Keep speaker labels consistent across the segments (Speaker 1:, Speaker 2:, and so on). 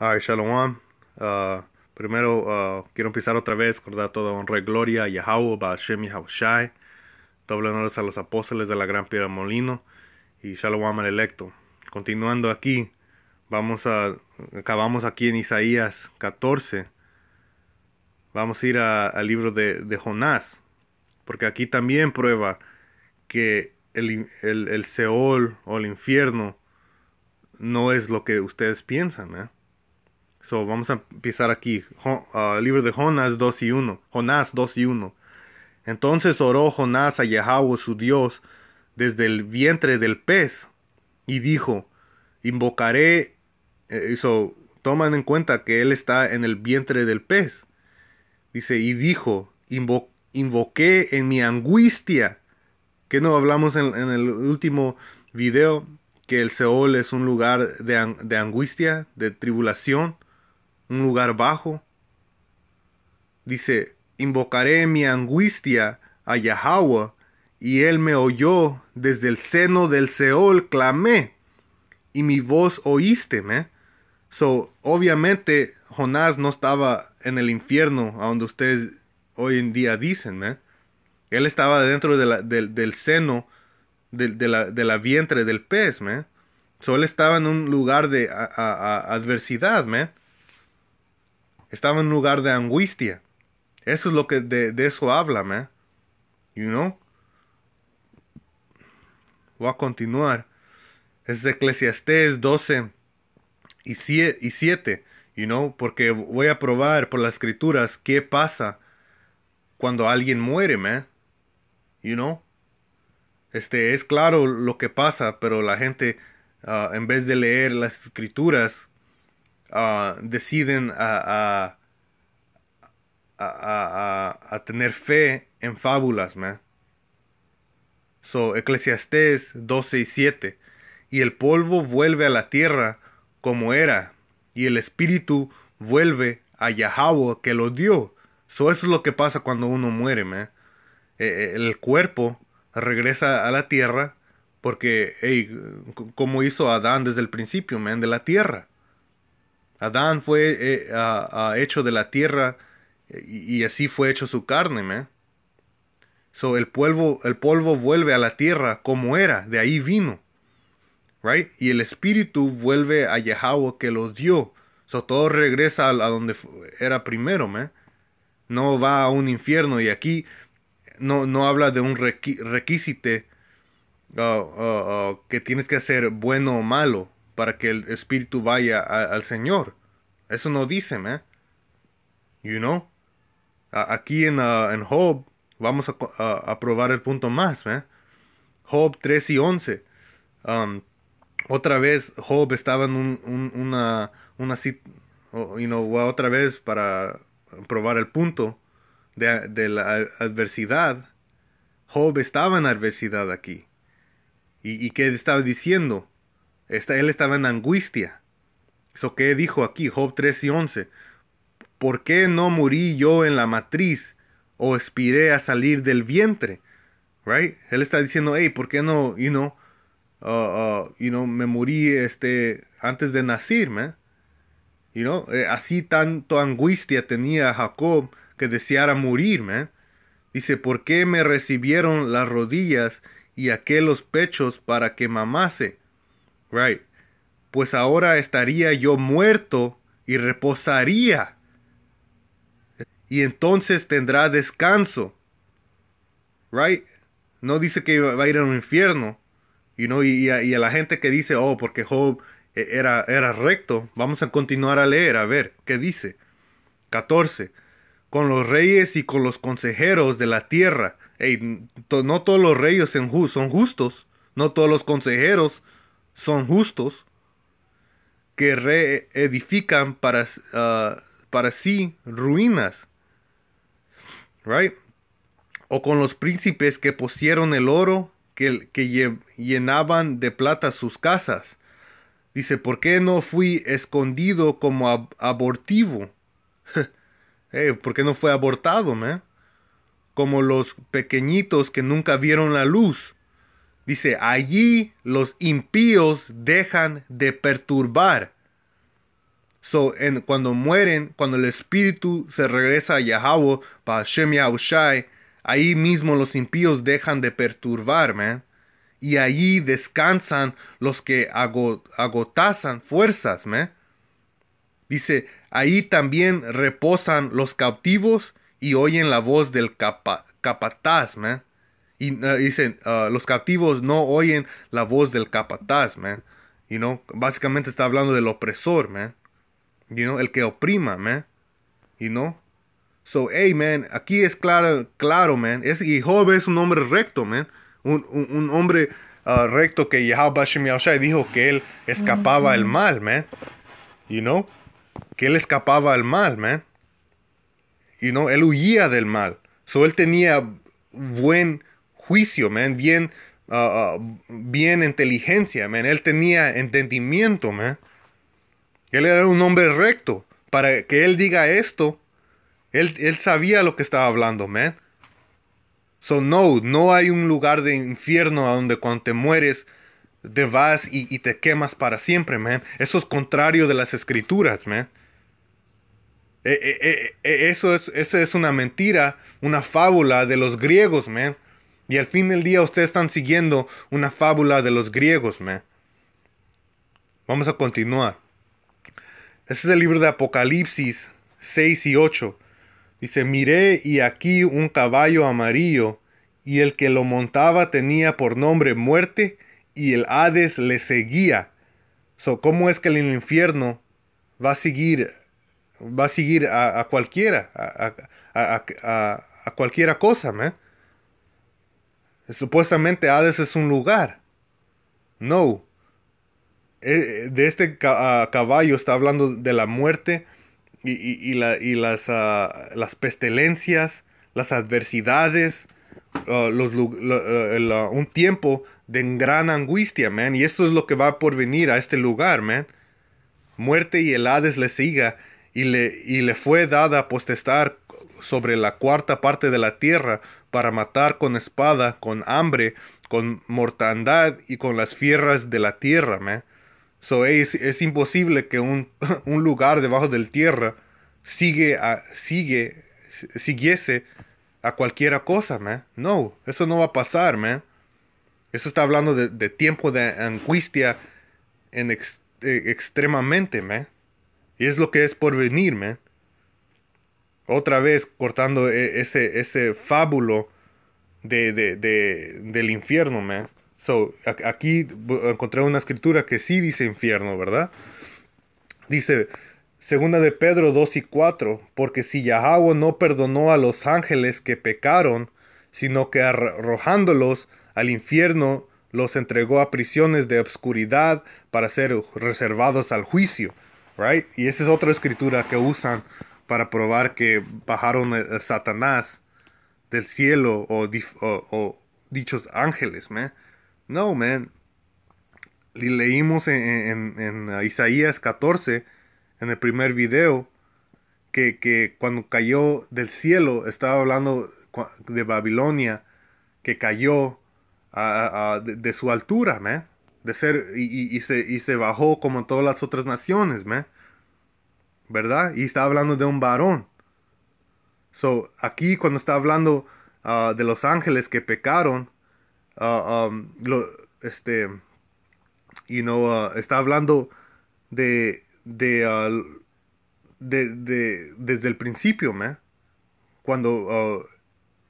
Speaker 1: Ay, Shalom. Uh, primero uh, quiero empezar otra vez con toda honra y gloria a Yahweh, Baashem Doble honor a los apóstoles de la gran piedra molino y Shalom al electo. Continuando aquí, vamos a acabamos aquí en Isaías 14. Vamos a ir al libro de, de, Jonás, porque aquí también prueba que el, el, el Seol o el infierno no es lo que ustedes piensan. ¿eh? So, vamos a empezar aquí. Ah, libro de Jonás 2 y 1. Jonás 2 y 1. Entonces oró Jonás a Yahweh su Dios desde el vientre del pez y dijo, invocaré, eso eh, toman en cuenta que él está en el vientre del pez. Dice, y dijo, invoqué en mi angustia, que no hablamos en, el último video, que el Seol es un lugar de, de angustia, de tribulación un lugar bajo. Dice, invocaré mi angustia a Yahweh, y él me oyó, desde el seno del Seol clamé, y mi voz me. So, obviamente, Jonás no estaba en el infierno, a donde ustedes hoy en día dicen, me, ¿eh? Él estaba dentro del seno, de, la, vientre del pez, ¿me? So, estaba en un lugar de adversidad, ¿me? Estaba en un lugar de angustia. Eso es lo que de, eso habla, man. You know? Voy a continuar. Es Eclesiastés 12 y 7. You know? Porque voy a probar por las escrituras qué pasa cuando alguien muere, man. You know? Este, es claro lo que pasa, pero la gente, ah, en vez de leer las escrituras, Ah, deciden a, tener fe en fábulas, man. So, Eclesiastés 12 y 7. Y el polvo vuelve a la tierra como era, y el espíritu vuelve a Yahweh que lo dio. So, eso es lo que pasa cuando uno muere, e, e, El cuerpo regresa a la tierra porque, hey, como hizo Adán desde el principio, man, de la tierra. Adán fue eh, hecho de la tierra eh, y, así fue hecho su carne, ¿me? So el polvo, el polvo vuelve a la tierra como era, de ahí vino. Y el espíritu vuelve a Yahweh que lo dio. So todo regresa a, donde era primero, ¿me? No va a un infierno y aquí no, no habla de un requisite uh, uh, uh, que tienes que hacer bueno o malo para que el espíritu vaya al Señor. Eso no dice, ¿eh? You know? aquí en, uh, en, Job vamos a, probar el punto más, ¿eh? Job 3 y 11. Um, otra vez Job estaba en una, una you know, otra vez para probar el punto de, la adversidad. Job estaba en adversidad aquí. ¿Y, y qué estaba diciendo? él estaba en angustia. Eso que dijo aquí, Job 3 y 11. ¿Por qué no morí yo en la matriz o expiré a salir del vientre? Right? Él está diciendo, hey, ¿por qué no, you know, uh, uh, me morí este, antes de nacer, man? You eh, así tanto angustia tenía Jacob que deseara morir, Dice, ¿por qué me recibieron las rodillas y aquellos pechos para que mamase? Right. Pues ahora estaría yo muerto y reposaría. Y entonces tendrá descanso. Right. No dice que va a ir a un infierno. y, a, y, a, la gente que dice, oh, porque Job eh, era, era recto. Vamos a continuar a leer, a ver, ¿qué dice? 14. Con los reyes y con los consejeros de la tierra. Hey, no todos los reyes en son justos. No todos los consejeros son justos, que reedifican para, ah, para sí ruinas, right? O con los príncipes que pusieron el oro, que, que llenaban de plata sus casas. Dice, ¿por qué no fui escondido como abortivo? Eh, ¿Por qué no fue abortado, Como los pequeñitos que nunca vieron la luz Dice, allí los impíos dejan de perturbar. So, cuando mueren, cuando el espíritu se regresa a Yahweh, para Shem ahí mismo los impíos dejan de perturbar, man. Y allí descansan los que agotazan fuerzas, ¿me? Dice, ahí también reposan los cautivos y oyen la voz del capataz, ¿me? Y ah, dicen, ah, los cautivos no oyen la voz del capataz, man. You know, básicamente está hablando del opresor, man. You know, el que oprima, man. You know. So, hey, man, aquí es claro, claro, man. Es, y Job es un hombre recto, man. Un, hombre ah, recto que Yahweh dijo que él escapaba el mal, man. You know. Que él escapaba el mal, man. You know, él huía del mal. So, él tenía buen juicio, man, bien, ah, ah, bien inteligencia, man. Él tenía entendimiento, man. Él era un hombre recto. Para que él diga esto, él, sabía lo que estaba hablando, man. So, no, no hay un lugar de infierno a donde cuando te mueres te vas y, te quemas para siempre, man. Eso es contrario de las escrituras, man. E, e, e, eso es, es una mentira, una fábula de los griegos, man. Y al fin del día ustedes están siguiendo una fábula de los griegos, ¿me? Vamos a continuar. Este es el libro de Apocalipsis 6 y 8. Dice, miré y aquí un caballo amarillo, y el que lo montaba tenía por nombre muerte, y el Hades le seguía. So, ¿Cómo es que el infierno va a seguir, va a, seguir a, cualquiera, a, a cualquiera cosa, ¿me? Supuestamente Hades es un lugar. No. Eh, eh, de este caballo está hablando de la muerte y, las, ah, las pestilencias, las adversidades, ah, eh, ah, un tiempo de gran angustia, man. Y esto es lo que va por venir a este lugar, man. Muerte y el Hades le siga y le, le fue dada a postestar sobre la cuarta parte de la tierra, para matar con espada, con hambre, con mortandad y con las fierras de la tierra, ¿me? So, es, imposible que un, lugar debajo del tierra sigue a, sigue, siguiese a cualquiera cosa, ¿me? No, eso no va a pasar, man. Eso está hablando de, tiempo de angustia en e, extremadamente, man. Y es lo que es por venir, man otra vez cortando e, ese, ese fábulo del infierno, man. So, aquí encontré una escritura que sí dice infierno, ¿verdad? Dice, segunda de Pedro 2 y 4, porque si Yahweh no perdonó a los ángeles que pecaron, sino que arrojándolos al infierno los entregó a prisiones de obscuridad para ser reservados al juicio, right? Y esa es otra escritura que usan para probar que bajaron eh, Satanás del cielo o, dichos ángeles, man. No, man. leímos en, Isaías 14, en el primer video, que, cuando cayó del cielo, estaba hablando de Babilonia, que cayó de, su altura, man. De ser, y, y, se, y se bajó como todas las otras naciones, man. ¿verdad? Y está hablando de un varón. So, aquí cuando está hablando ah, de los ángeles que pecaron, ah, um, lo, este, you know, ah, está hablando de, desde el principio, ¿me? Cuando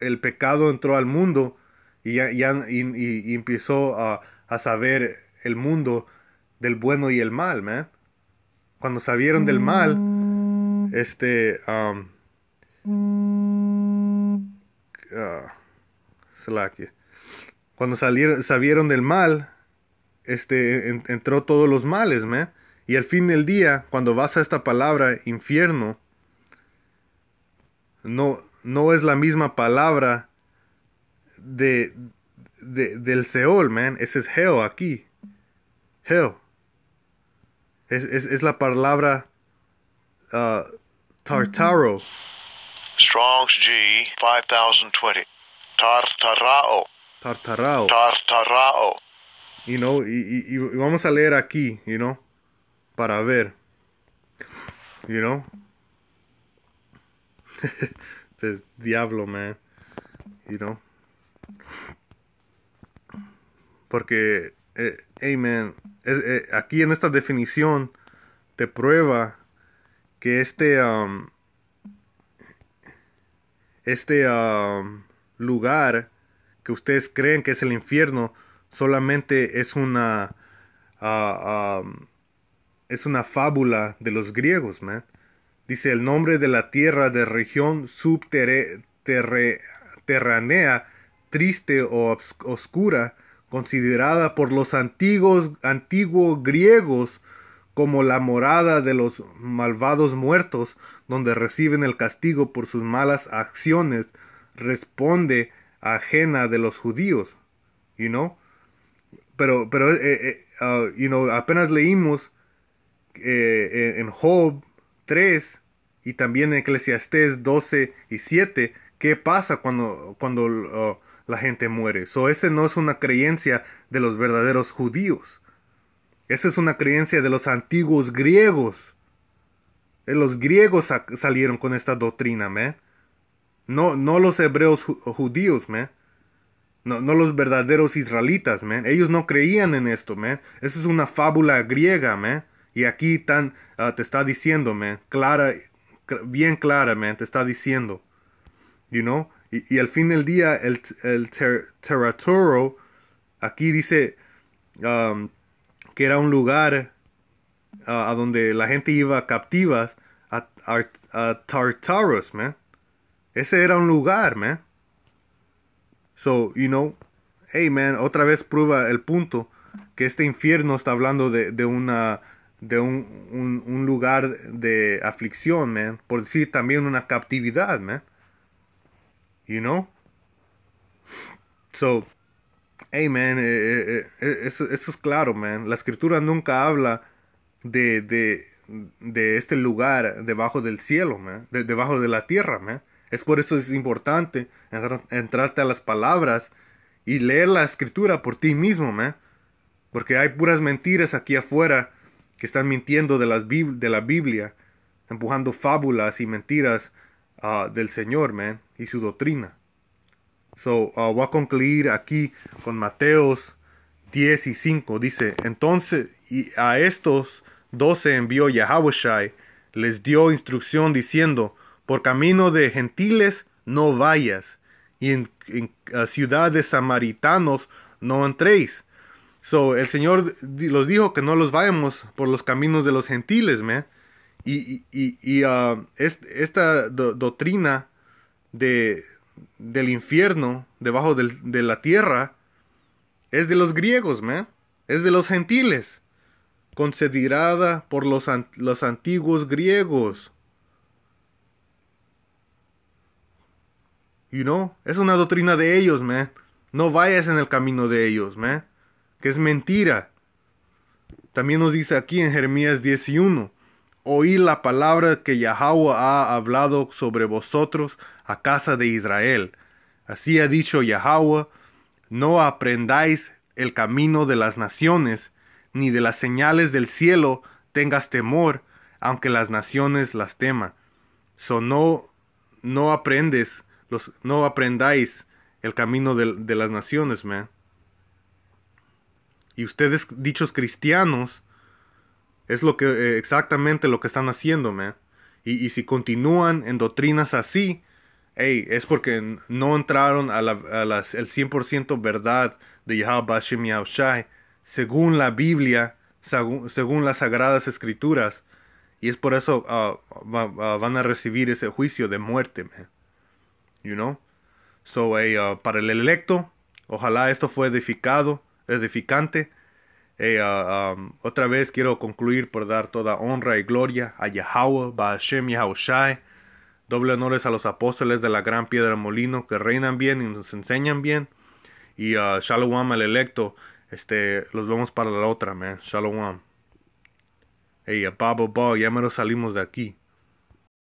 Speaker 1: el pecado entró al mundo y, y, empezó a, a saber el mundo del bueno y el mal, ¿me? Cuando sabieron del mm. mal, este, um, ah, Cuando salieron, sabieron del mal, este, entró todos los males, ¿me? Y al fin del día, cuando vas a esta palabra infierno, no, no es la misma palabra de, del Seol, man. Ese es Hell aquí. Hell. Es, es la palabra Uh, Tartaro. Strong's G 5020. Tartarao. Tartarao. Tartarao. You know, y, vamos a leer aquí, you know, para ver. You know? Este diablo, man. You know? Porque, eh, hey, man, eh, aquí en esta definición te prueba que este, um, este um, lugar que ustedes creen que es el infierno solamente es una, ah, ah, um, es una fábula de los griegos, man. Dice el nombre de la tierra de región subterránea, triste o oscura, considerada por los antiguos, antiguos griegos como la morada de los malvados muertos, donde reciben el castigo por sus malas acciones, responde ajena de los judíos, Pero, pero, eh, eh, eh, uh, apenas leímos en Job 3 y también en Eclesiastés 12 y 7, qué pasa cuando, cuando uh, la gente muere. So, ese no es una creencia de los verdaderos judíos. Esa es una creencia de los antiguos griegos. Eh, los griegos salieron con esta doctrina, ¿me? No, no los hebreos judíos, ¿me? No, los verdaderos israelitas, ¿me? Ellos no creían en esto, ¿me? Esa es una fábula griega, ¿me? Y aquí tan, ah, te está diciendo, ¿me? Clara, bien clara, ¿me? Te está diciendo. You know? Y, al fin del día, el, el aquí dice, um, que era un lugar a donde la gente iba captiva a, Tartarus, man. Ese era un lugar, man. So, you know, hey, man, otra vez prueba el punto que este infierno está hablando de, una de un, un, lugar de aflicción, man. Por decir también una captividad, man. You know? So, hey, eh, eh, eh, eso, es claro, man. La escritura nunca habla de, este lugar debajo del cielo, man, debajo de la tierra, man. Es por eso es importante entrarte a las palabras y leer la escritura por ti mismo, man. Porque hay puras mentiras aquí afuera que están mintiendo de, la Biblia, empujando fábulas y mentiras ah, del Señor, man, y su doctrina. So, uh, voy a concluir aquí con Mateos 10 y 5. Dice, entonces y a estos doce envió Yahweh, les dio instrucción diciendo, por camino de gentiles no vayas, y en, uh, ciudades samaritanos no entréis. So, el Señor los dijo que no los vayamos por los caminos de los gentiles, me Y, uh, esta doctrina de, del infierno, debajo de la tierra, es de los griegos, Es de los gentiles. Considerada por los, los antiguos griegos. You know? Es una doctrina de ellos, No vayas en el camino de ellos, Que es mentira. También nos dice aquí en Jeremías 11 oí la palabra que Yahweh ha hablado sobre vosotros a casa de Israel. Así ha dicho Yahweh, no aprendáis el camino de las naciones, ni de las señales del cielo tengas temor, aunque las naciones las teman. So no, no aprendes, los, no aprendáis el camino de, de las naciones, me Y ustedes, dichos cristianos, es lo que, eh, exactamente lo que están haciendo, man. Y, si continúan en doctrinas así, hey, es porque no entraron al a la, 100% verdad de Yahweh Bashem según la Biblia, según, las Sagradas Escrituras. Y es por eso ah, van a recibir ese juicio de muerte, man. You know? So, ah, para el electo, ojalá esto fue edificado, edificante. Uh, um, otra vez quiero concluir por dar toda honra y gloria a Yahweh, Baashem Haushai. Doble honores a los apóstoles de la gran piedra molino que reinan bien y nos enseñan bien. Y uh, Shalom al electo. Este, los vemos para la otra, man. Shalom. Hey, uh, Babo ya me salimos de aquí.